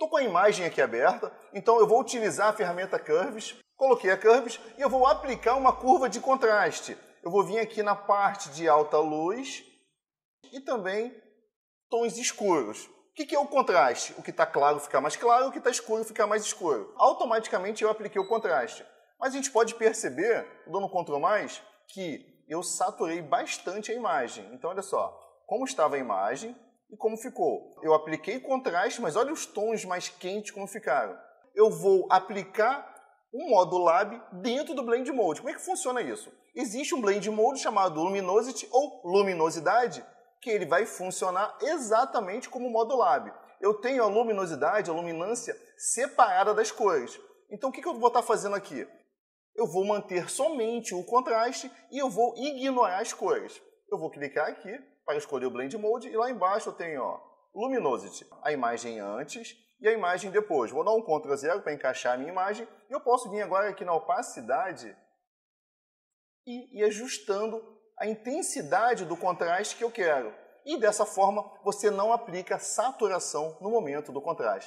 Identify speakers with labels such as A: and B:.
A: Estou com a imagem aqui aberta, então eu vou utilizar a ferramenta Curves, coloquei a Curves e eu vou aplicar uma curva de contraste. Eu vou vir aqui na parte de alta luz e também tons escuros. O que, que é o contraste? O que está claro fica mais claro, o que está escuro fica mais escuro. Automaticamente eu apliquei o contraste. Mas a gente pode perceber, dando CTRL+, mais, que eu saturei bastante a imagem. Então, olha só, como estava a imagem, e como ficou. Eu apliquei contraste, mas olha os tons mais quentes como ficaram. Eu vou aplicar o um modo Lab dentro do Blend Mode. Como é que funciona isso? Existe um Blend Mode chamado Luminosity ou Luminosidade, que ele vai funcionar exatamente como o modo Lab. Eu tenho a luminosidade, a luminância separada das cores. Então o que eu vou estar fazendo aqui? Eu vou manter somente o contraste e eu vou ignorar as cores. Eu vou clicar aqui para escolher o Blend Mode e lá embaixo eu tenho ó, Luminosity, a imagem antes e a imagem depois. Vou dar um Ctrl zero para encaixar a minha imagem e eu posso vir agora aqui na opacidade e ir ajustando a intensidade do contraste que eu quero. E dessa forma você não aplica saturação no momento do contraste.